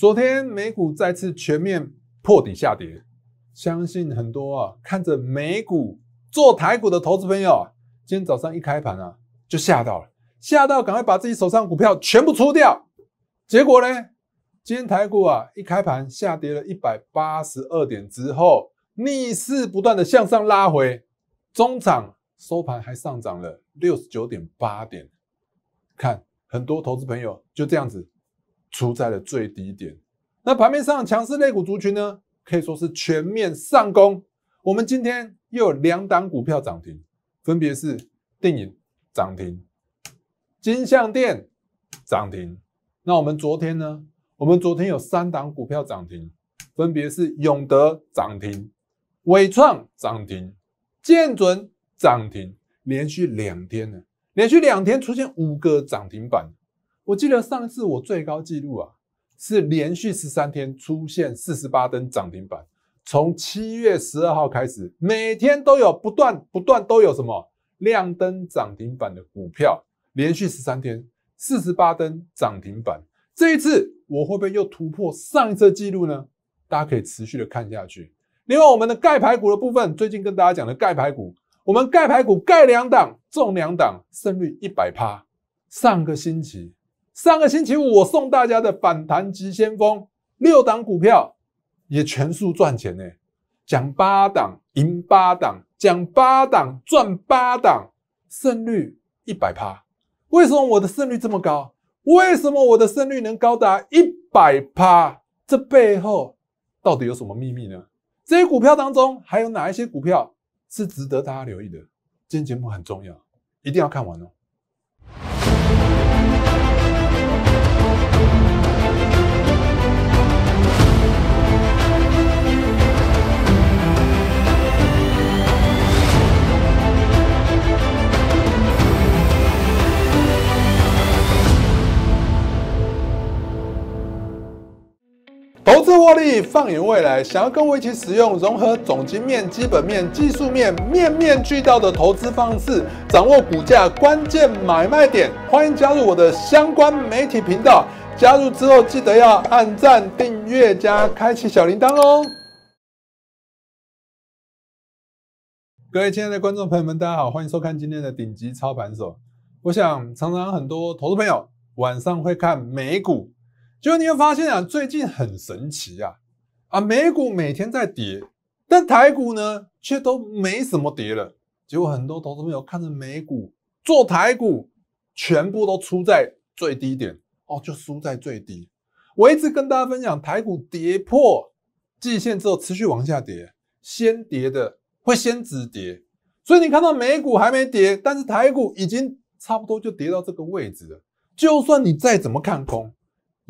昨天美股再次全面破底下跌，相信很多啊看着美股做台股的投资朋友，今天早上一开盘啊，就吓到了，吓到赶快把自己手上股票全部出掉。结果呢，今天台股啊一开盘下跌了一百八十二点之后，逆势不断的向上拉回，中场收盘还上涨了六十九点八点。看很多投资朋友就这样子。处在了最低点，那盘面上强势类股族群呢，可以说是全面上攻。我们今天又有两档股票涨停，分别是电影涨停、金像店涨停。那我们昨天呢，我们昨天有三档股票涨停，分别是永德涨停、伟创涨停、建准涨停。连续两天呢，连续两天出现五个涨停板。我记得上一次我最高纪录啊，是连续十三天出现四十八登涨停板，从七月十二号开始，每天都有不断不断都有什么亮灯涨停板的股票，连续十三天四十八登涨停板。这一次我会不会又突破上一次纪录呢？大家可以持续的看下去。另外，我们的盖牌股的部分，最近跟大家讲的盖牌股，我们盖牌股盖两档中两档，胜率一百趴。上个星期。上个星期五，我送大家的反弹急先锋六档股票，也全数赚钱呢。讲八档赢八档，讲八档赚八档，胜率一百趴。为什么我的胜率这么高？为什么我的胜率能高达一百趴？这背后到底有什么秘密呢？这些股票当中，还有哪一些股票是值得大家留意的？今天节目很重要，一定要看完哦。自获利，放眼未来，想要跟我一起使用融合总经面、基本面、技术面，面面俱到的投资方式，掌握股价关键买卖点，欢迎加入我的相关媒体频道。加入之后，记得要按赞、订阅加开启小铃铛哦。各位亲爱的观众朋友们，大家好，欢迎收看今天的顶级操盘手。我想，常常很多投资朋友晚上会看美股。结果你会发现啊，最近很神奇啊，啊美股每天在跌，但台股呢却都没什么跌了。结果很多投资朋友看着美股做台股，全部都出在最低点哦，就输在最低。我一直跟大家分享，台股跌破季线之后持续往下跌，先跌的会先止跌。所以你看到美股还没跌，但是台股已经差不多就跌到这个位置了。就算你再怎么看空。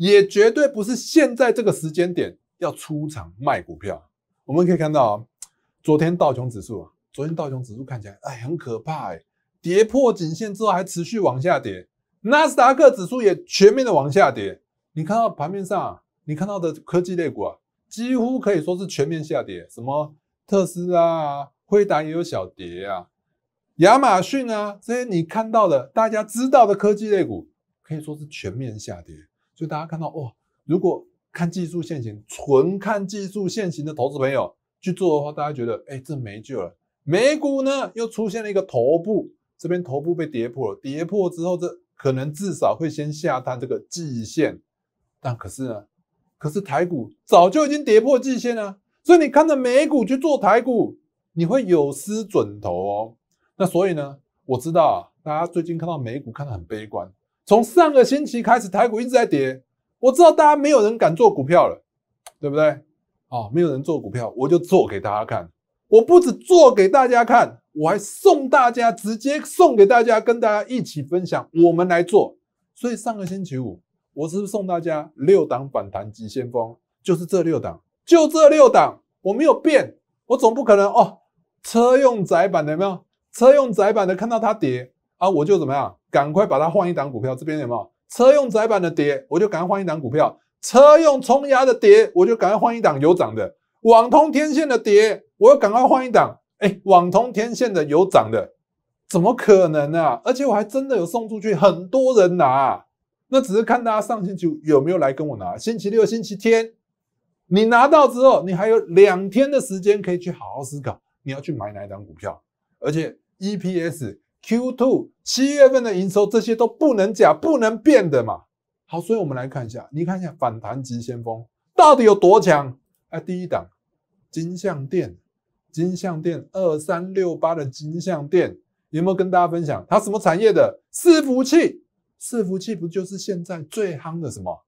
也绝对不是现在这个时间点要出场卖股票。我们可以看到啊，昨天道琼指数啊，昨天道琼指数看起来哎很可怕哎，跌破颈线之后还持续往下跌。纳斯达克指数也全面的往下跌。你看到盘面上，你看到的科技类股啊，几乎可以说是全面下跌。什么特斯拉啊，辉达也有小跌啊，亚马逊啊这些你看到的大家知道的科技类股可以说是全面下跌。所以大家看到哦，如果看技术线型，纯看技术线型的投资朋友去做的话，大家觉得哎，这没救了。美股呢又出现了一个头部，这边头部被跌破，了，跌破之后，这可能至少会先下探这个季线。但可是呢，可是台股早就已经跌破季线了，所以你看着美股去做台股，你会有失准头哦。那所以呢，我知道大家最近看到美股看得很悲观。从上个星期开始，台股一直在跌。我知道大家没有人敢做股票了，对不对？啊，没有人做股票，我就做给大家看。我不止做给大家看，我还送大家，直接送给大家，跟大家一起分享。我们来做。所以上个星期五，我是送大家六档反弹急先锋，就是这六档，就这六档，我没有变。我总不可能哦，车用窄板的有没有，车用窄板的看到它跌啊，我就怎么样？赶快把它换一档股票，这边有没有车用窄板的跌，我就赶快换一档股票；车用冲压的跌，我就赶快换一档有涨的；网通天线的跌，我要赶快换一档。哎，网通天线的有涨的，怎么可能啊？而且我还真的有送出去，很多人拿，那只是看大家上星期有没有来跟我拿。星期六、星期天，你拿到之后，你还有两天的时间可以去好好思考，你要去买哪一档股票，而且 EPS。Q2 七月份的营收，这些都不能假、不能变的嘛。好，所以我们来看一下，你看一下反弹急先锋到底有多强啊？第一档金相店，金相店二三六八的金相店有没有跟大家分享它什么产业的？伺服器，伺服器不就是现在最夯的什么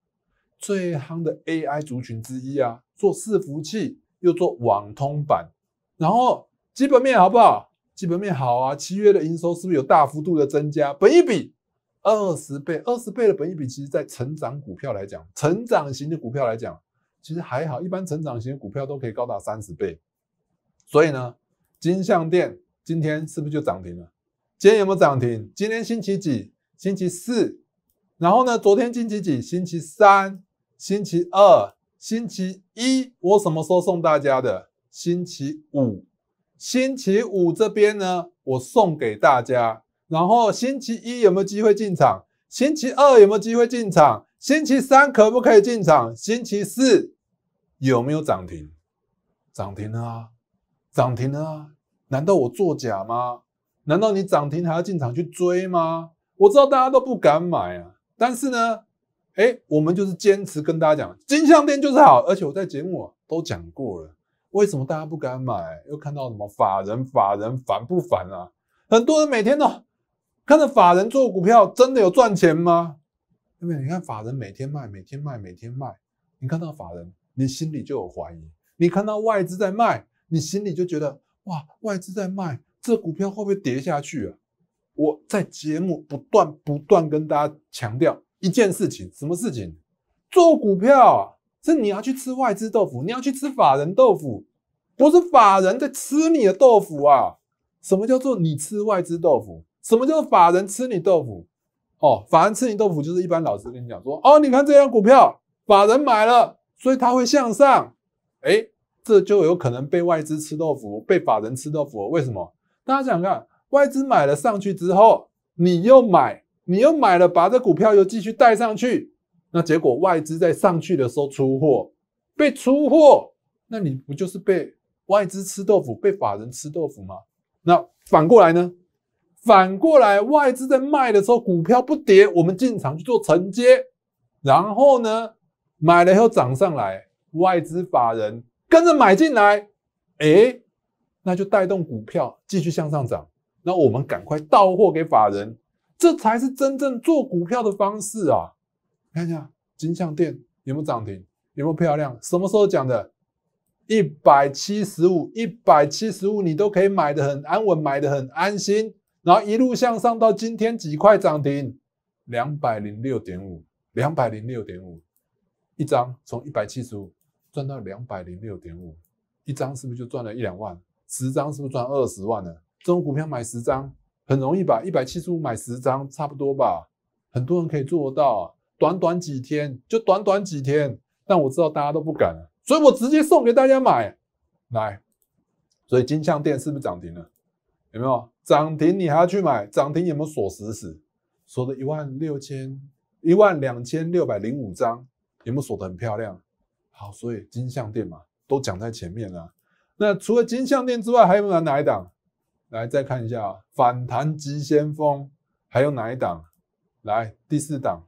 最夯的 AI 族群之一啊？做伺服器又做网通版，然后基本面好不好？基本面好啊，七月的营收是不是有大幅度的增加？本一比二十倍，二十倍的本一比，其实在成长股票来讲，成长型的股票来讲，其实还好，一般成长型的股票都可以高达三十倍。所以呢，金项店今天是不是就涨停了？今天有没有涨停？今天星期几？星期四。然后呢，昨天星期几？星期三、星期二、星期一，我什么时候送大家的？星期五。星期五这边呢，我送给大家。然后星期一有没有机会进场？星期二有没有机会进场？星期三可不可以进场？星期四有没有涨停？涨停了啊，涨停了啊！难道我作假吗？难道你涨停还要进场去追吗？我知道大家都不敢买啊，但是呢，哎，我们就是坚持跟大家讲，金相店就是好，而且我在节目啊都讲过了。为什么大家不敢买？又看到什么法人？法人烦不烦啊？很多人每天都看着法人做股票，真的有赚钱吗？对不对？你看法人每天卖，每天卖，每天卖。你看到法人，你心里就有怀疑；你看到外资在卖，你心里就觉得哇，外资在卖，这股票会不会跌下去啊？我在节目不断不断跟大家强调一件事情：什么事情？做股票。是你要去吃外资豆腐，你要去吃法人豆腐，不是法人在吃你的豆腐啊？什么叫做你吃外资豆腐？什么叫做法人吃你豆腐？哦，法人吃你豆腐就是一般老师跟你讲说，哦，你看这样股票法人买了，所以它会向上，哎，这就有可能被外资吃豆腐，被法人吃豆腐。为什么？大家想看，外资买了上去之后，你又买，你又买了，把这股票又继续带上去。那结果外资在上去的时候出货，被出货，那你不就是被外资吃豆腐、被法人吃豆腐吗？那反过来呢？反过来，外资在卖的时候，股票不跌，我们进场去做承接，然后呢，买了以后涨上来，外资法人跟着买进来，哎，那就带动股票继续向上涨。那我们赶快到货给法人，这才是真正做股票的方式啊！看一下金象店有没有涨停，有没有漂亮？什么时候讲的？一百七十五，一百七十五，你都可以买的很安稳，买的很安心。然后一路向上到今天几块涨停，两百零六点五，两百零六点五，一张从一百七十五赚到两百零六点五，一张是不是就赚了一两万？十张是不是赚二十万呢？这种股票买十张很容易吧？一百七十五买十张差不多吧？很多人可以做到。短短几天，就短短几天，但我知道大家都不敢，所以我直接送给大家买，来。所以金像店是不是涨停了？有没有涨停？你还要去买涨停？有没有锁死死？锁的一万六千一万两千六百零五张，有没有锁得很漂亮？好，所以金像店嘛，都讲在前面了。那除了金项店之外，还有哪哪一档？来再看一下，反弹急先锋还有哪一档？来第四档。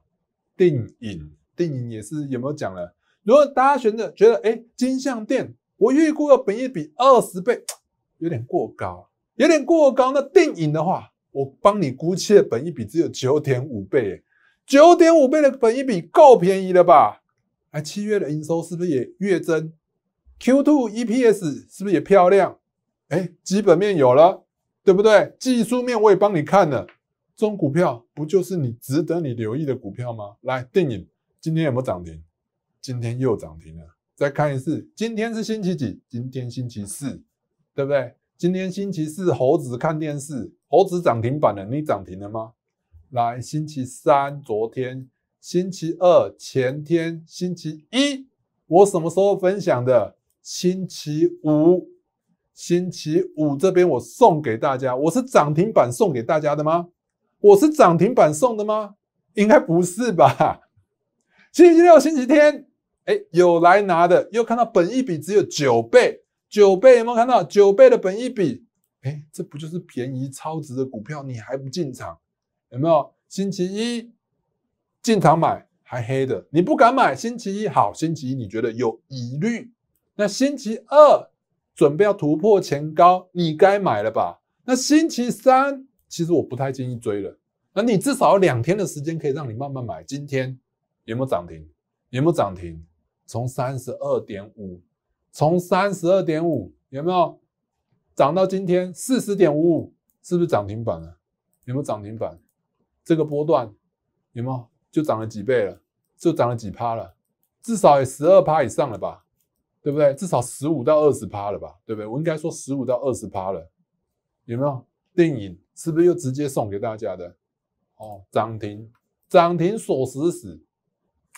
定影，定影也是有没有讲了？如果大家选择觉得，哎，金像店我预估的本益比二十倍，有点过高，有点过高。那定影的话，我帮你估测的本益比只有九点五倍，九点五倍的本益比够便宜了吧？哎，七月的营收是不是也月增？Q2 EPS 是不是也漂亮？哎，基本面有了，对不对？技术面我也帮你看了。中股票不就是你值得你留意的股票吗？来，电影今天有没有涨停？今天又涨停了。再看一次，今天是星期几？今天星期四，对不对？今天星期四，猴子看电视，猴子涨停板了。你涨停了吗？来，星期三，昨天，星期二，前天，星期一，我什么时候分享的？星期五，星期五这边我送给大家，我是涨停板送给大家的吗？我是涨停板送的吗？应该不是吧。星期六、星期天，哎，有来拿的，又看到本一比只有九倍，九倍有没有看到九倍的本一比？哎，这不就是便宜超值的股票？你还不进场，有没有？星期一进场买还黑的，你不敢买。星期一好，星期一你觉得有疑虑，那星期二准备要突破前高，你该买了吧？那星期三。其实我不太建议追了。那你至少两天的时间可以让你慢慢买。今天有没有涨停？有没有涨停？从三十二点五，从三十二点五有没有涨到今天四十点五五？是不是涨停板了？有没有涨停板？这个波段有没有就涨了几倍了？就涨了几趴了？至少有十二趴以上了吧？对不对？至少十五到二十趴了吧？对不对？我应该说十五到二十趴了，有没有？电影是不是又直接送给大家的？哦，涨停，涨停锁死死，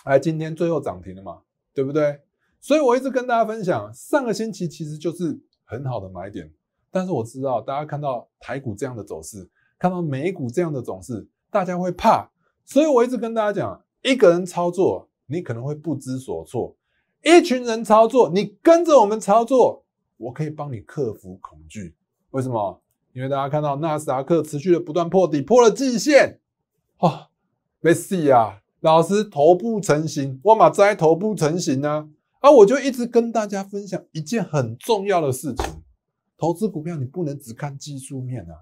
哎，今天最后涨停了嘛，对不对？所以我一直跟大家分享，上个星期其实就是很好的买点。但是我知道大家看到台股这样的走势，看到美股这样的走势，大家会怕。所以我一直跟大家讲，一个人操作你可能会不知所措，一群人操作，你跟着我们操作，我可以帮你克服恐惧。为什么？因为大家看到纳斯达克持续的不断破底，破了季线，啊 l e t 啊，老师头部成型，我马斋头部成型啊！啊，我就一直跟大家分享一件很重要的事情：投资股票你不能只看技术面啊，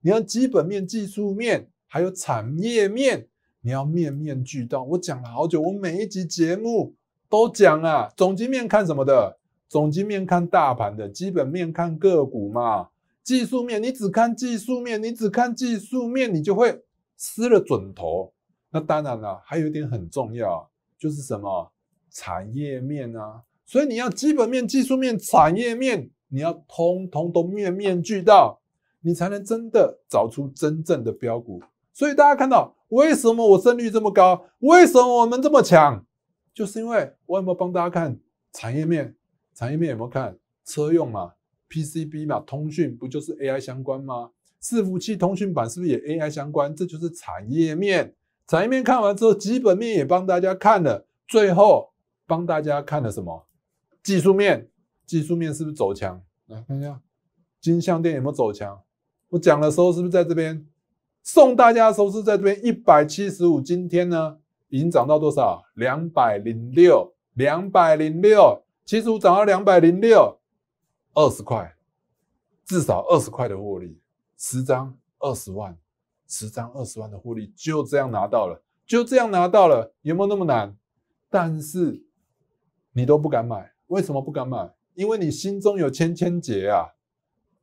你要基本面、技术面，还有产业面，你要面面俱到。我讲了好久，我每一集节目都讲啊，总经面看什么的，总经面看大盘的，基本面看个股嘛。技术面，你只看技术面，你只看技术面，你就会失了准头。那当然了，还有一点很重要，就是什么产业面啊？所以你要基本面、技术面、产业面，你要通通都面面俱到，你才能真的找出真正的标股。所以大家看到为什么我胜率这么高，为什么我们这么强，就是因为我有没有帮大家看产业面？产业面有没有看车用嘛？P C B 嘛，通讯不就是 A I 相关吗？伺服器通讯板是不是也 A I 相关？这就是产业面。产业面看完之后，基本面也帮大家看了，最后帮大家看了什么？技术面，技术面是不是走强？来看一下金项链有没有走强？我讲的时候是不是在这边？送大家的时候是在这边一百七十五，今天呢已经涨到多少？两百零六，两百零六，七十五涨到两百零六。二十块，至少二十块的获利，十张二十万，十张二十万的获利就这样拿到了，就这样拿到了，有没有那么难？但是你都不敢买，为什么不敢买？因为你心中有千千结啊！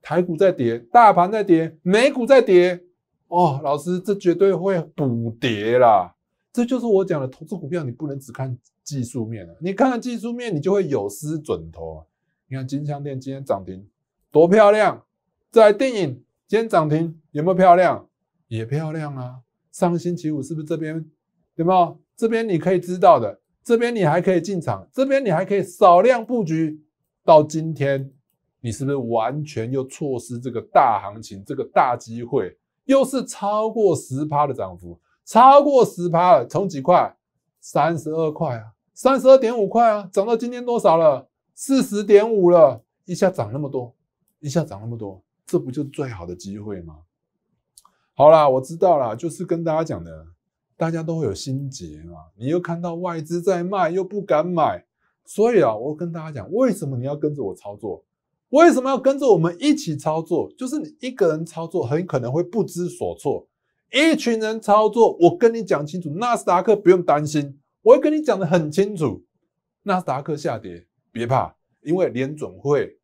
台股在跌，大盘在跌，美股在跌，哦，老师，这绝对会补跌啦！这就是我讲的，投资股票你不能只看技术面啊，你看了技术面，你就会有失准头啊。你看金枪店今天涨停多漂亮！在电影今天涨停有没有漂亮？也漂亮啊！上星期五是不是这边有没有？这边你可以知道的，这边你还可以进场，这边你还可以少量布局。到今天你是不是完全又错失这个大行情、这个大机会？又是超过十趴的涨幅，超过十趴了，从几块？三十二块啊，三十二点五块啊，涨到今天多少了？四十点五了，一下涨那么多，一下涨那么多，这不就最好的机会吗？好啦，我知道啦，就是跟大家讲的，大家都会有心结嘛。你又看到外资在卖，又不敢买，所以啊，我跟大家讲，为什么你要跟着我操作？为什么要跟着我们一起操作？就是你一个人操作，很可能会不知所措；一群人操作，我跟你讲清楚，纳斯达克不用担心，我会跟你讲的很清楚，纳斯达克下跌。别怕，因为联准会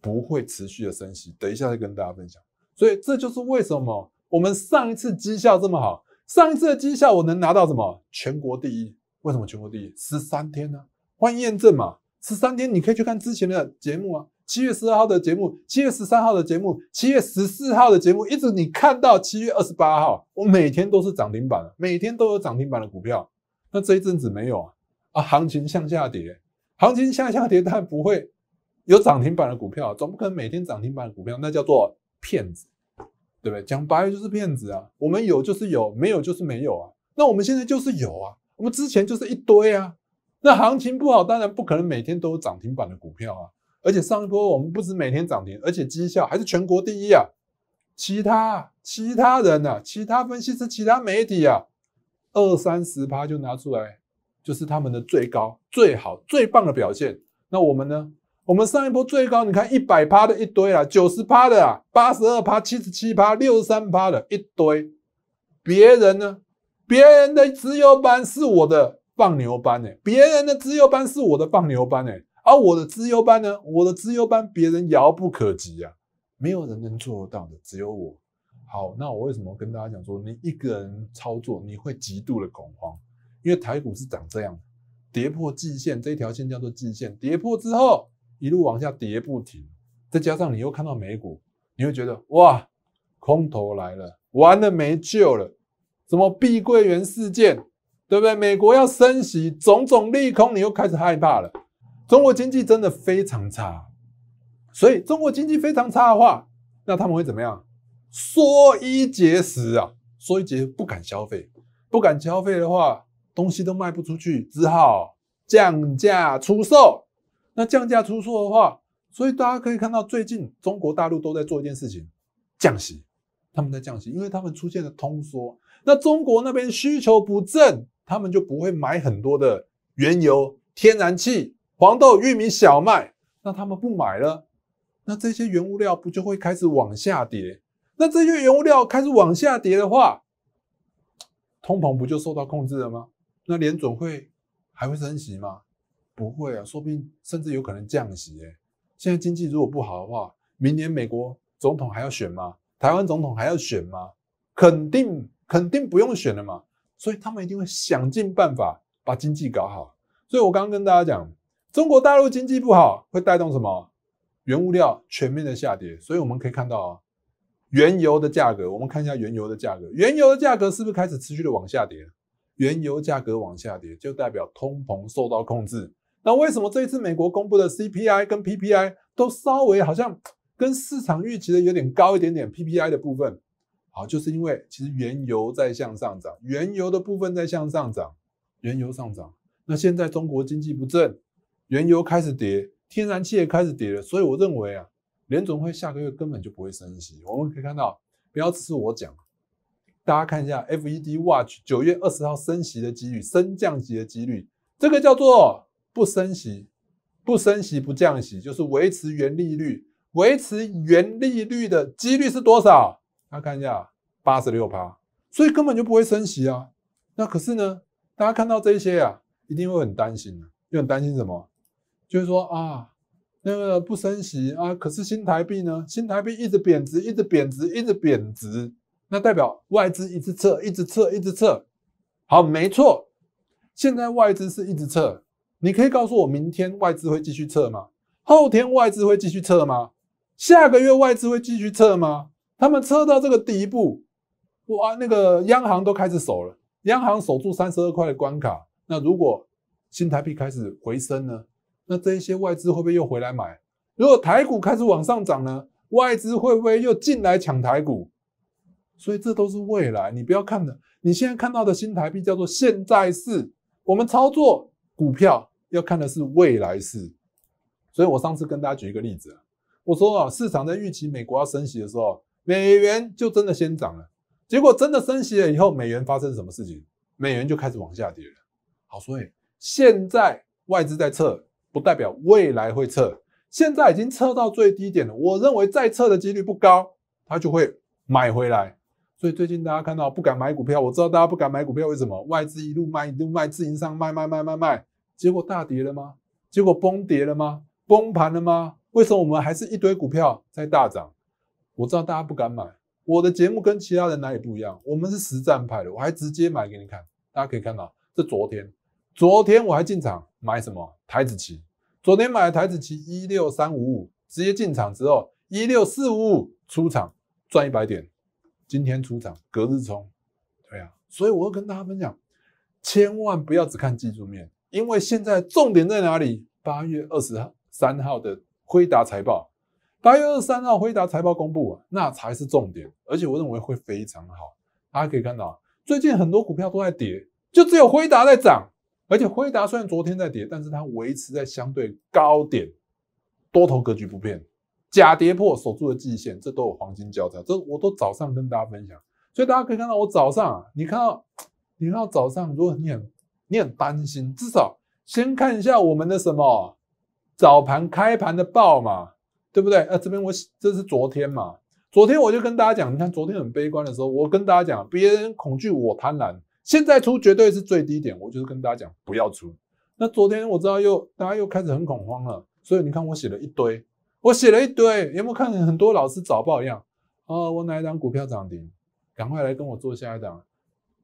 不会持续的升息，等一下再跟大家分享。所以这就是为什么我们上一次绩效这么好，上一次的绩效我能拿到什么？全国第一。为什么全国第一？十三天呢？欢迎验证嘛！十三天，你可以去看之前的节目啊，七月十二号的节目，七月十三号的节目，七月十四号的节目，一直你看到七月二十八号，我每天都是涨停板每天都有涨停板的股票。那这一阵子没有啊？啊，行情向下跌。行情下下跌，但不会有涨停板的股票，总不可能每天涨停板的股票，那叫做骗子，对不对？讲白了就是骗子啊！我们有就是有，没有就是没有啊！那我们现在就是有啊，我们之前就是一堆啊！那行情不好，当然不可能每天都有涨停板的股票啊！而且上一波我们不止每天涨停，而且绩效还是全国第一啊！其他其他人啊，其他分析师、其他媒体啊，二三十趴就拿出来。就是他们的最高、最好、最棒的表现。那我们呢？我们上一波最高，你看一百趴的一堆啊，九十趴的啊，八十二趴、七十七趴、六十三趴的一堆。别人呢？别人的自由班是我的放牛班呢？别人的自由班是我的放牛班呢？而我的自由班呢？我的自由班别人遥不可及啊，没有人能做到的，只有我。好，那我为什么跟大家讲说，你一个人操作，你会极度的恐慌？因为台股是长这样，跌破季线这一条线叫做季线，跌破之后一路往下跌不停，再加上你又看到美股，你会觉得哇，空头来了，完了没救了，什么碧桂园事件，对不对？美国要升息，种种利空，你又开始害怕了。中国经济真的非常差，所以中国经济非常差的话，那他们会怎么样？缩衣节食啊，缩衣节不敢消费，不敢消费的话。东西都卖不出去，只好降价出售。那降价出售的话，所以大家可以看到，最近中国大陆都在做一件事情，降息。他们在降息，因为他们出现了通缩。那中国那边需求不振，他们就不会买很多的原油、天然气、黄豆、玉米、小麦。那他们不买了，那这些原物料不就会开始往下跌？那这些原物料开始往下跌的话，通膨不就受到控制了吗？那联总会还会升息吗？不会啊，说不定甚至有可能降息。哎，现在经济如果不好的话，明年美国总统还要选吗？台湾总统还要选吗？肯定肯定不用选了嘛。所以他们一定会想尽办法把经济搞好。所以我刚刚跟大家讲，中国大陆经济不好会带动什么？原物料全面的下跌。所以我们可以看到啊，原油的价格，我们看一下原油的价格，原油的价格是不是开始持续的往下跌？原油价格往下跌，就代表通膨受到控制。那为什么这一次美国公布的 CPI 跟 PPI 都稍微好像跟市场预期的有点高一点点？PPI 的部分，好，就是因为其实原油在向上涨，原油的部分在向上涨，原油上涨，那现在中国经济不振，原油开始跌，天然气也开始跌了。所以我认为啊，联总会下个月根本就不会升息。我们可以看到，不要只是我讲。大家看一下，FED Watch 九月二十号升息的几率、升降息的几率，这个叫做不升息、不升息、不降息，就是维持原利率、维持原利率的几率是多少？大家看一下，八十六趴，所以根本就不会升息啊。那可是呢，大家看到这些啊，一定会很担心的，又很担心什么？就是说啊，那个不升息啊，可是新台币呢，新台币一直贬值，一直贬值，一直贬值。那代表外资一直撤，一直撤，一直撤。好，没错，现在外资是一直撤。你可以告诉我，明天外资会继续撤吗？后天外资会继续撤吗？下个月外资会继续撤吗？他们撤到这个地步，哇，那个央行都开始守了。央行守住三十二块的关卡，那如果新台币开始回升呢？那这一些外资会不会又回来买？如果台股开始往上涨呢？外资会不会又进来抢台股？所以这都是未来，你不要看的。你现在看到的新台币叫做现在式，我们操作股票要看的是未来式。所以我上次跟大家举一个例子，我说啊，市场在预期美国要升息的时候，美元就真的先涨了。结果真的升息了以后，美元发生什么事情？美元就开始往下跌了。好，所以现在外资在撤，不代表未来会撤。现在已经撤到最低点了，我认为再撤的几率不高，它就会买回来。所以最近大家看到不敢买股票，我知道大家不敢买股票，为什么？外资一路卖一路卖，自营上卖卖卖卖卖，结果大跌了吗？结果崩跌了吗？崩盘了吗？为什么我们还是一堆股票在大涨？我知道大家不敢买，我的节目跟其他人哪里不一样？我们是实战派的，我还直接买给你看。大家可以看到，这昨天，昨天我还进场买什么台子旗？昨天买的台子旗一六三五五，直接进场之后一六四五五出场赚一百点。今天出涨，隔日冲，对啊，所以我要跟大家分享，千万不要只看技术面，因为现在重点在哪里？八月二十三号的辉达财报，八月二十三号辉达财报公布，那才是重点，而且我认为会非常好。大家可以看到，最近很多股票都在跌，就只有辉达在涨，而且辉达虽然昨天在跌，但是它维持在相对高点，多头格局不变。假跌破守住的季线，这都有黄金交叉，这我都早上跟大家分享，所以大家可以看到，我早上啊，你看到，你看到早上，如果你很你很担心，至少先看一下我们的什么早盘开盘的报嘛，对不对？啊，这边我这是昨天嘛，昨天我就跟大家讲，你看昨天很悲观的时候，我跟大家讲，别人恐惧我贪婪，现在出绝对是最低点，我就是跟大家讲不要出。那昨天我知道又大家又开始很恐慌了，所以你看我写了一堆。我写了一堆，有没有看很多老师早报一样？哦，我哪一档股票涨停，赶快来跟我做下一档。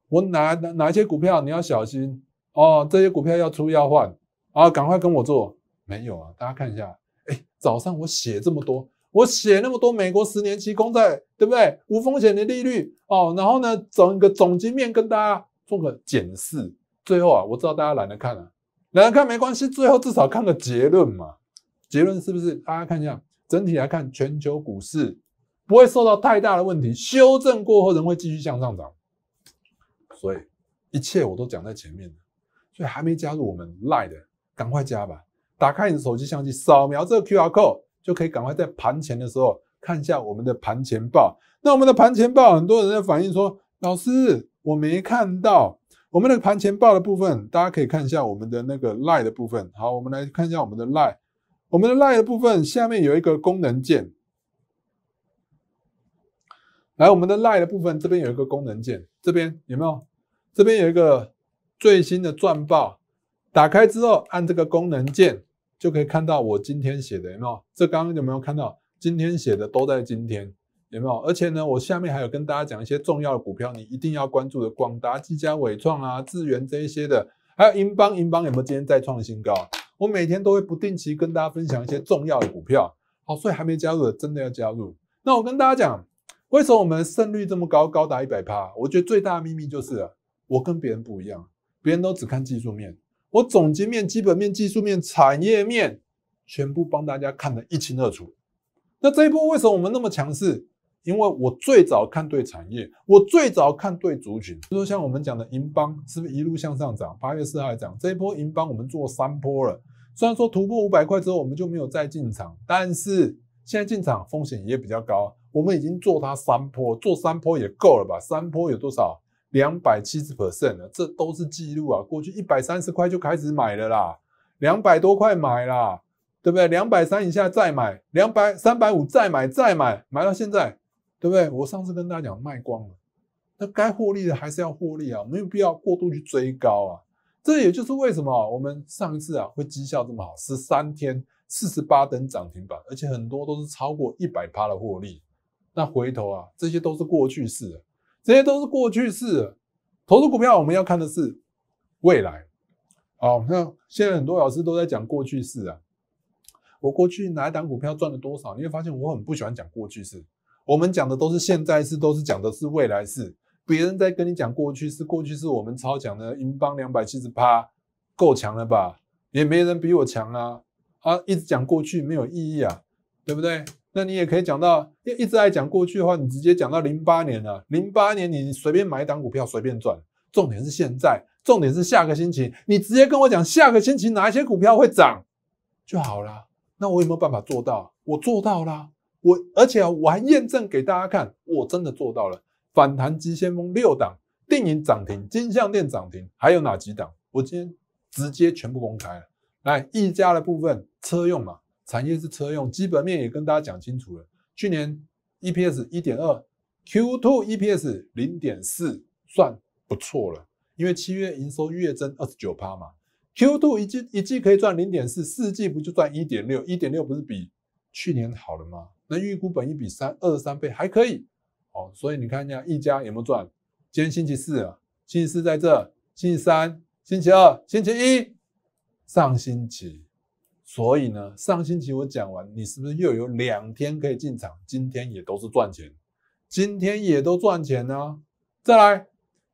我哪哪一些股票你要小心哦，这些股票要出要换啊，赶快跟我做。没有啊，大家看一下，哎，早上我写这么多，我写那么多美国十年期公债，对不对？无风险的利率哦，然后呢，整个总经面跟大家做个检视。最后啊，我知道大家懒得看啊，懒得看没关系，最后至少看个结论嘛。结论是不是？大家看一下，整体来看，全球股市不会受到太大的问题。修正过后，仍会继续向上涨。所以一切我都讲在前面所以还没加入我们 Lie 的，赶快加吧！打开你的手机相机，扫描这个 QR code 就可以赶快在盘前的时候看一下我们的盘前报。那我们的盘前报，很多人在反映说：“老师，我没看到我们的盘前报的部分。”大家可以看一下我们的那个 Lie 的部分。好，我们来看一下我们的 Lie。我们的 Lie n 的部分下面有一个功能键，来，我们的 Lie n 的部分这边有一个功能键，这边有没有？这边有一个最新的钻报，打开之后按这个功能键就可以看到我今天写的有没有？这刚刚有没有看到？今天写的都在今天有没有？而且呢，我下面还有跟大家讲一些重要的股票，你一定要关注的，广达、积佳、伟创啊、智源这一些的，还有银邦，银邦有没有今天再创新高？我每天都会不定期跟大家分享一些重要的股票，好，所以还没加入的真的要加入。那我跟大家讲，为什么我们胜率这么高，高达一百趴？我觉得最大的秘密就是我跟别人不一样，别人都只看技术面，我总结面、基本面、技术面、产业面，全部帮大家看得一清二楚。那这一波为什么我们那么强势？因为我最早看对产业，我最早看对族群。比如说像我们讲的银邦，是不是一路向上涨？八月四号涨，这一波银邦我们做三波了。虽然说突破五百块之后我们就没有再进场，但是现在进场风险也比较高。我们已经做它三波，做三波也够了吧？三波有多少？两百七十 percent 了，这都是记录啊！过去一百三十块就开始买了啦，两百多块买啦，对不对？两百三以下再买，两百三百五再买，再买，买到现在。对不对？我上次跟大家讲卖光了，那该获利的还是要获利啊，没有必要过度去追高啊。这也就是为什么我们上一次啊会绩效这么好，十三天四十八等涨停板，而且很多都是超过一百趴的获利。那回头啊，这些都是过去式，这些都是过去式。投资股票我们要看的是未来。好，那现在很多老师都在讲过去式啊，我过去哪一档股票赚了多少？你会发现我很不喜欢讲过去式。我们讲的都是现在时，都是讲的是未来事。别人在跟你讲过去式，过去式我们超强的英镑两百七十趴，够强了吧？也没人比我强啊！啊，一直讲过去没有意义啊，对不对？那你也可以讲到，要一直在讲过去的话，你直接讲到零八年了。零八年你随便买一档股票，随便赚。重点是现在，重点是下个星期，你直接跟我讲下个星期哪一些股票会涨就好啦。那我有没有办法做到？我做到了。我而且啊，我还验证给大家看，我真的做到了反弹急先锋六档电影涨停金项链涨停，还有哪几档？我今天直接全部公开了。来，溢家的部分车用嘛，产业是车用，基本面也跟大家讲清楚了。去年 EPS 一点二，Q2 EPS 零点四，算不错了，因为七月营收月增二十九趴嘛。Q2 一季一季可以赚零点四，四季不就赚一点六？一点六不是比去年好了吗？那预估本一比三二十三倍还可以，好，所以你看一下一家有没有赚？今天星期四啊，星期四在这，星期三、星期二、星期一上星期，所以呢上星期我讲完，你是不是又有两天可以进场？今天也都是赚钱，今天也都赚钱呢。再来，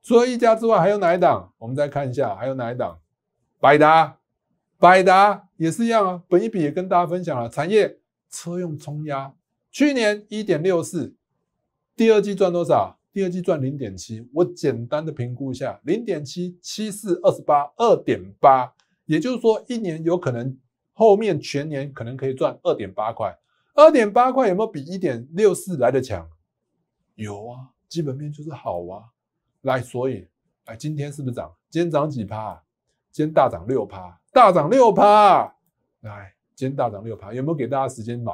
除了一家之外，还有哪一档？我们再看一下，还有哪一档？百达，百达也是一样啊，本一比也跟大家分享了产业车用冲压。去年一点六四，第二季赚多少？第二季赚零点七。我简单的评估一下，零点七七四二十八，二点八。也就是说，一年有可能后面全年可能可以赚二点八块。二点八块有没有比一点六四来的强？有啊，基本面就是好啊。来，所以哎，今天是不是涨？今天涨几趴？今天大涨六趴，大涨六趴。来，今天大涨六趴，有没有给大家时间买？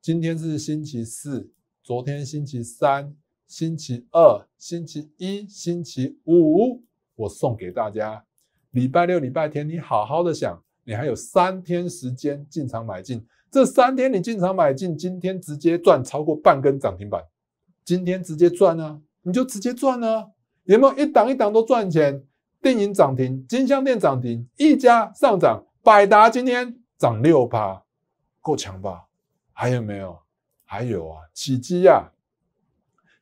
今天是星期四，昨天星期三，星期二，星期一，星期五，我送给大家。礼拜六、礼拜天，你好好的想，你还有三天时间进场买进。这三天你进场买进，今天直接赚超过半根涨停板，今天直接赚啊！你就直接赚啊！有没有一档一档都赚钱？电影涨停，金项店涨停，一家上涨，百达今天涨六趴，够强吧？还有没有？还有啊，起基呀，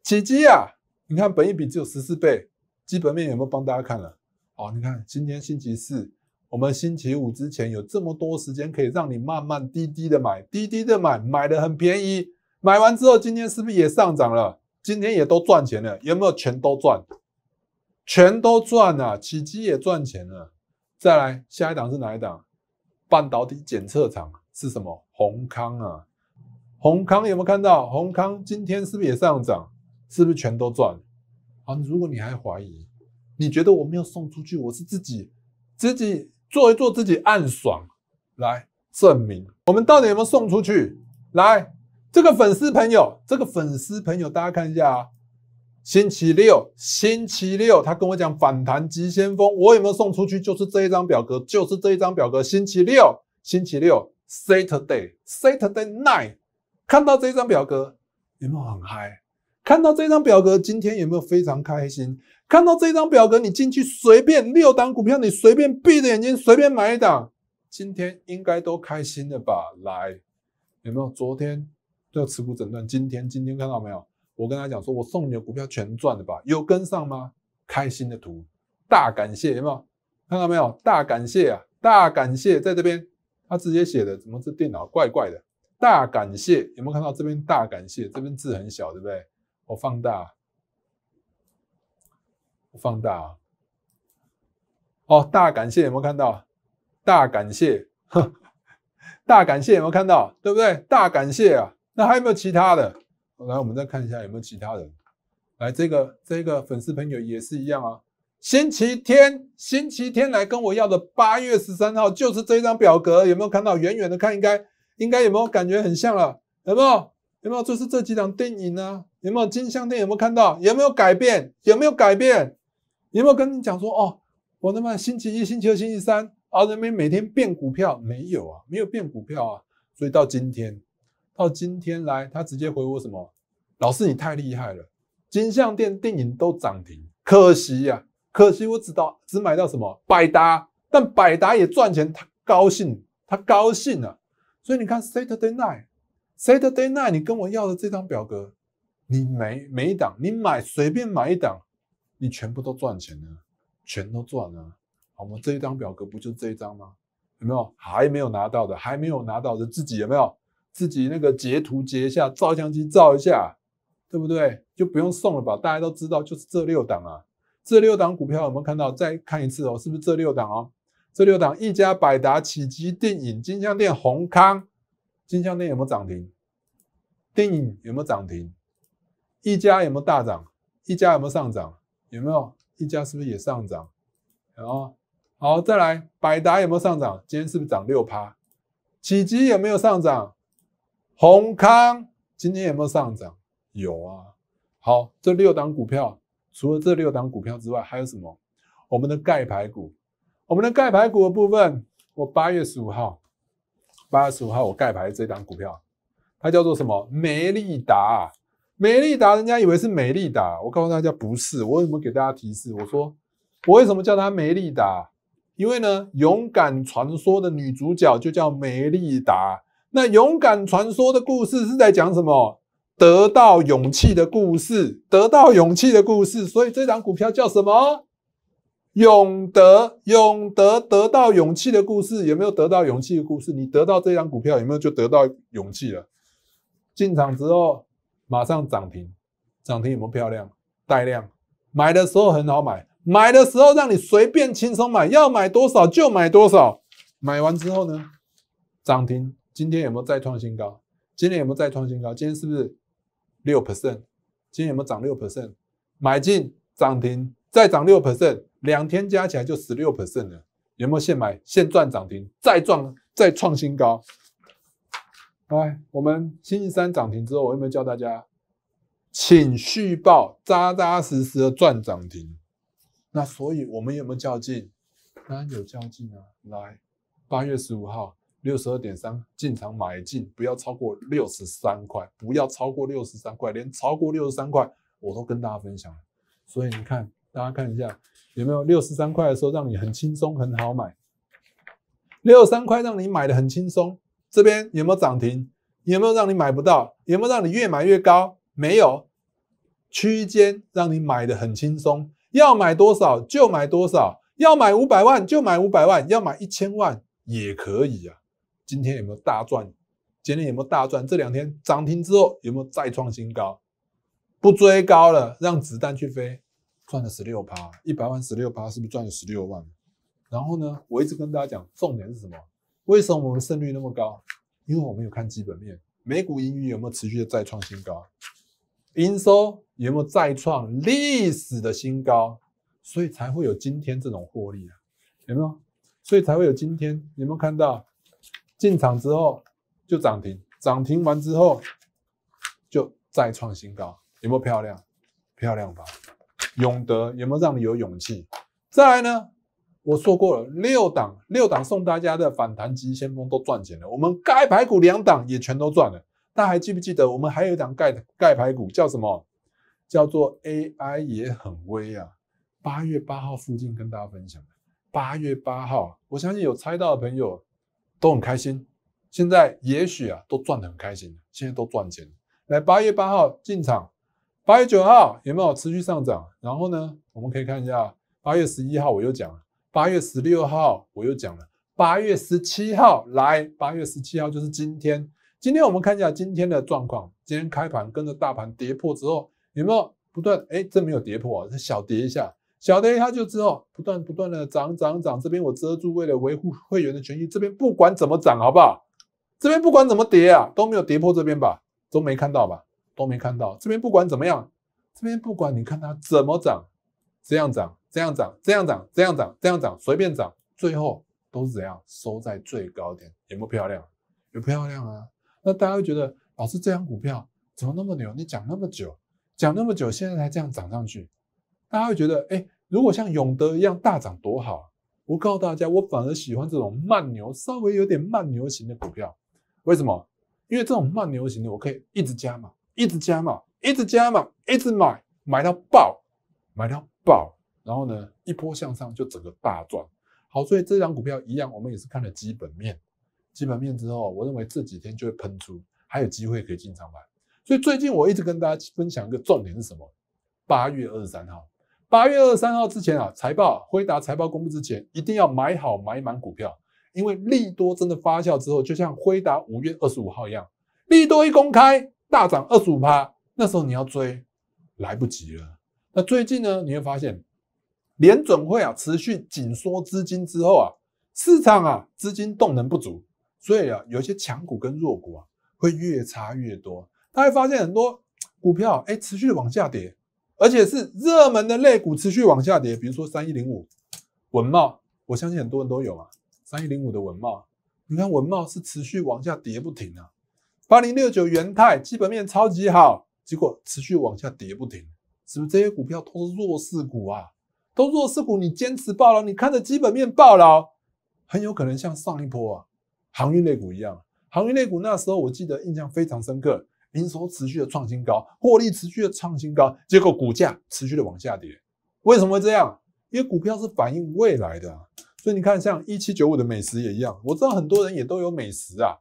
起基呀！你看本益比只有十四倍，基本面有没有帮大家看了？哦，你看今天星期四，我们星期五之前有这么多时间可以让你慢慢滴滴的买，滴滴的买，买的很便宜。买完之后，今天是不是也上涨了？今天也都赚钱了，有没有全都赚？全都赚了，起基也赚钱了。再来下一档是哪一档？半导体检测厂是什么？宏康啊。宏康有没有看到？宏康今天是不是也上涨？是不是全都赚？好，如果你还怀疑，你觉得我没有送出去，我是自己自己做一做，自己暗爽来证明我们到底有没有送出去？来，这个粉丝朋友，这个粉丝朋友，大家看一下啊！星期六，星期六，他跟我讲反弹急先锋，我有没有送出去？就是这一张表格，就是这一张表格。星期六，星期六，Saturday，Saturday night。看到这张表格，有没有很嗨？看到这张表格，今天有没有非常开心？看到这张表格，你进去随便六档股票，你随便闭着眼睛随便买一档，今天应该都开心了吧？来，有没有昨天的持股诊断？今天，今天看到没有？我跟他讲说，我送你的股票全赚了吧？有跟上吗？开心的图，大感谢有没有？看到没有？大感谢啊！大感谢，在这边他直接写的，怎么这电脑怪怪的？大感谢有没有看到这边？大感谢这边字很小，对不对？我放大，我放大啊！哦，大感谢有没有看到？大感谢，大感谢有没有看到？对不对？大感谢啊！那还有没有其他的？来，我们再看一下有没有其他的。来，这个这个粉丝朋友也是一样啊。星期天，星期天来跟我要的八月十三号就是这张表格，有没有看到？远远的看应该。应该有没有感觉很像了？有没有？有没有？就是这几场电影啊，有没有？金相店有没有看到？有没有改变？有没有改变？有没有跟你讲说哦，我他妈星期一、星期二、星期三啊，人民每天变股票，没有啊，没有变股票啊。所以到今天，到今天来，他直接回我什么？老师，你太厉害了！金相店电影都涨停，可惜呀，可惜我只到只买到什么百达，但百达也赚钱，他高兴，他高兴啊。所以你看 Saturday night，Saturday night，你跟我要的这张表格，你每每一档，你买随便买一档，你全部都赚钱了，全都赚了。我们这一张表格不就这一张吗？有没有还没有拿到的？还没有拿到的自己有没有？自己那个截图截一下，照相机照一下，对不对？就不用送了吧？大家都知道就是这六档啊，这六档股票有没有看到？再看一次哦，是不是这六档啊？这六档：一家、百达、起基、电影、金香店、宏康、金香店有没有涨停？电影有没有涨停？一家有没有大涨？一家有没有上涨？有没有？一家是不是也上涨？啊，好，再来，百达有没有上涨？今天是不是涨六趴？起基有没有上涨？宏康今天有没有上涨？有啊。好，这六档股票，除了这六档股票之外，还有什么？我们的钙牌股。我们的盖牌股的部分，我八月十五号，八月十五号我盖牌这档股票，它叫做什么？梅丽达，梅丽达，人家以为是梅丽达，我告诉大家不是。我为什么给大家提示？我说我为什么叫它梅丽达？因为呢，勇敢传说的女主角就叫梅丽达。那勇敢传说的故事是在讲什么？得到勇气的故事，得到勇气的故事。所以这张股票叫什么？勇得勇得得到勇气的故事有没有得到勇气的故事？你得到这张股票有没有就得到勇气了？进场之后马上涨停，涨停有没有漂亮带量？买的时候很好买，买的时候让你随便轻松买，要买多少就买多少。买完之后呢，涨停，今天有没有再创新高？今天有没有再创新高？今天是不是六 percent？今天有没有涨六 percent？买进涨停，再涨六 percent。两天加起来就十六 percent 了，有没有现买现赚涨停，再赚再创新高？哎，我们星期三涨停之后，我有没有叫大家，请续报扎扎实实的赚涨停？那所以，我们有没有较劲？当然有较劲啊！来，八月十五号六十二点三进场买进，不要超过六十三块，不要超过六十三块，连超过六十三块我都跟大家分享了。所以你看，大家看一下。有没有六十三块的时候让你很轻松很好买？六十三块让你买的很轻松，这边有没有涨停？有没有让你买不到？有没有让你越买越高？没有，区间让你买的很轻松，要买多少就买多少，要买五百万就买五百万，要买一千万也可以啊。今天有没有大赚？今天有没有大赚？这两天涨停之后有没有再创新高？不追高了，让子弹去飞。赚了十六趴，一百万十六趴是不是赚了十六万？然后呢，我一直跟大家讲，重点是什么？为什么我们胜率那么高？因为我们有看基本面，美股盈余有没有持续的再创新高，营收有没有再创历史的新高，所以才会有今天这种获利啊，有没有？所以才会有今天，有没有看到进场之后就涨停，涨停完之后就再创新高，有没有漂亮？漂亮吧？勇德有没有让你有勇气？再来呢？我说过了，六档六档送大家的反弹急先锋都赚钱了，我们盖排骨两档也全都赚了。大家还记不记得我们还有一档盖盖排骨叫什么？叫做 AI 也很微啊。八月八号附近跟大家分享八月八号，我相信有猜到的朋友都很开心。现在也许啊都赚得很开心，现在都赚钱来，八月八号进场。八月九号有没有持续上涨？然后呢，我们可以看一下。八月十一号我又讲了，八月十六号我又讲了，八月十七号来，八月十七号就是今天。今天我们看一下今天的状况。今天开盘跟着大盘跌破之后，有没有不断？哎，这没有跌破，这小跌一下，小跌一下就之后不断不断的涨涨涨。这边我遮住，为了维护会员的权益，这边不管怎么涨，好不好？这边不管怎么跌啊，都没有跌破这边吧？都没看到吧？都没看到这边不管怎么样，这边不管你看它怎么涨，这样涨这样涨这样涨这样涨这样涨随便涨，最后都怎样收在最高点？有没有漂亮？有漂亮啊！那大家会觉得，老师这张股票怎么那么牛？你讲那么久，讲那么久，现在才这样涨上去？大家会觉得，哎，如果像永德一样大涨多好？我告诉大家，我反而喜欢这种慢牛，稍微有点慢牛型的股票。为什么？因为这种慢牛型的，我可以一直加嘛。一直加嘛，一直加嘛，一直买，买到爆，买到爆，然后呢，一波向上就整个大赚。好，所以这张股票一样，我们也是看了基本面，基本面之后，我认为这几天就会喷出，还有机会可以进场买。所以最近我一直跟大家分享一个重点是什么？八月二十三号，八月二十三号之前啊，财报辉达财报公布之前，一定要买好买满股票，因为利多真的发酵之后，就像辉达五月二十五号一样，利多一公开。大涨二十五趴，那时候你要追，来不及了。那最近呢，你会发现，联准会啊持续紧缩资金之后啊，市场啊资金动能不足，所以啊有一些强股跟弱股啊会越差越多。他会发现很多股票哎持续往下跌，而且是热门的类股持续往下跌。比如说三一零五文茂，我相信很多人都有啊，三一零五的文茂，你看文茂是持续往下跌不停啊。八零六九元泰基本面超级好，结果持续往下跌不停，是不是这些股票都是弱势股啊？都弱势股，你坚持爆了，你看着基本面爆了，很有可能像上一波啊航运类股一样。航运类股那时候我记得印象非常深刻，营收持续的创新高，获利持续的创新高，结果股价持续的往下跌。为什么会这样？因为股票是反映未来的，所以你看像一七九五的美食也一样，我知道很多人也都有美食啊。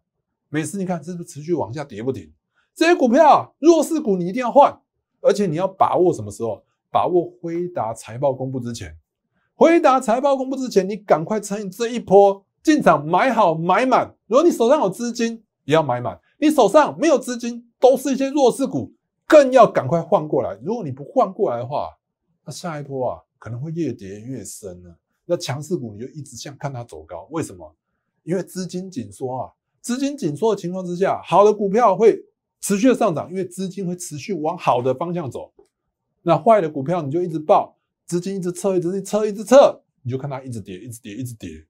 每次你看是不是持续往下跌不停？这些股票弱势股你一定要换，而且你要把握什么时候？把握辉达财报公布之前，辉达财报公布之前，你赶快趁这一波进场买好买满。如果你手上有资金，也要买满；你手上没有资金，都是一些弱势股，更要赶快换过来。如果你不换过来的话，那下一波啊可能会越跌越深呢。那强势股你就一直像看它走高，为什么？因为资金紧缩啊。资金紧缩的情况之下，好的股票会持续的上涨，因为资金会持续往好的方向走。那坏的股票你就一直报，资金一直撤，一直撤，一直撤，你就看它一直跌，一直跌，一直跌。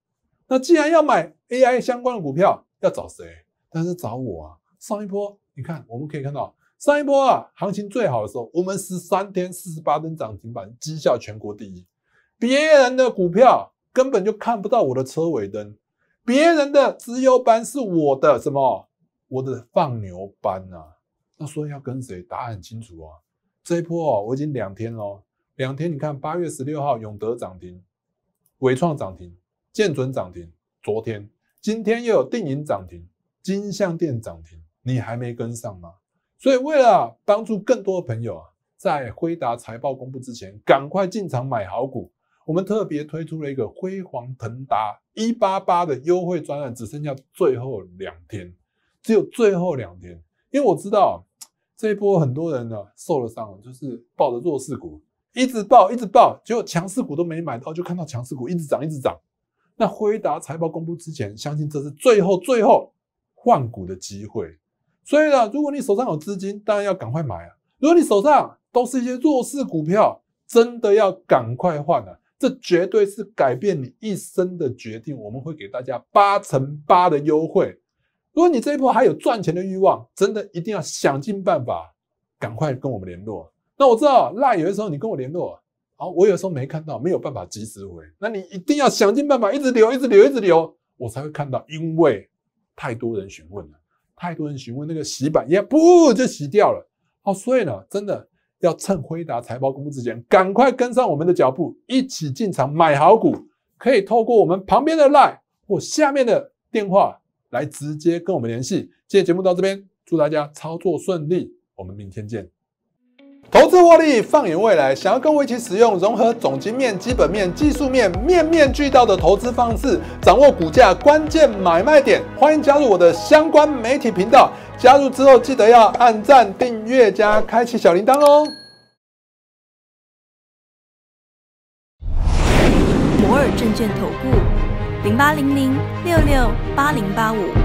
那既然要买 AI 相关的股票，要找谁？但是找我啊！上一波你看，我们可以看到上一波啊，行情最好的时候，我们十三天四十八根涨停板，绩效全国第一。别人的股票根本就看不到我的车尾灯。别人的自优班是我的什么？我的放牛班呐！所以要跟谁？答案很清楚啊！这一波我已经两天了，两天你看，八月十六号永德涨停，伟创涨停，建准涨停，昨天，今天又有定银涨停，金象电涨停，你还没跟上吗？所以为了帮助更多的朋友啊，在辉达财报公布之前，赶快进场买好股。我们特别推出了一个“辉煌腾达一八八”的优惠专案，只剩下最后两天，只有最后两天。因为我知道这一波很多人呢受了伤，就是抱着弱势股一直抱，一直抱，结果强势股都没买到，就看到强势股一直涨，一直涨。那辉达财报公布之前，相信这是最后最后换股的机会。所以呢，如果你手上有资金，当然要赶快买啊。如果你手上都是一些弱势股票，真的要赶快换了。这绝对是改变你一生的决定。我们会给大家八乘八的优惠。如果你这一波还有赚钱的欲望，真的一定要想尽办法，赶快跟我们联络。那我知道，赖有的时候你跟我联络啊，我有时候没看到，没有办法及时回。那你一定要想尽办法，一直留，一直留，一直留，我才会看到，因为太多人询问了，太多人询问那个洗板也不就洗掉了好，所以呢，真的。要趁辉达财报公布之前，赶快跟上我们的脚步，一起进场买好股。可以透过我们旁边的 LINE 或下面的电话来直接跟我们联系。今天节目到这边，祝大家操作顺利，我们明天见。投资获利，放眼未来。想要跟我一起使用融合总经面、基本面、技术面，面面俱到的投资方式，掌握股价关键买卖点，欢迎加入我的相关媒体频道。加入之后，记得要按赞、订阅加开启小铃铛哦。摩尔证券投顾，零八零零六六八零八五。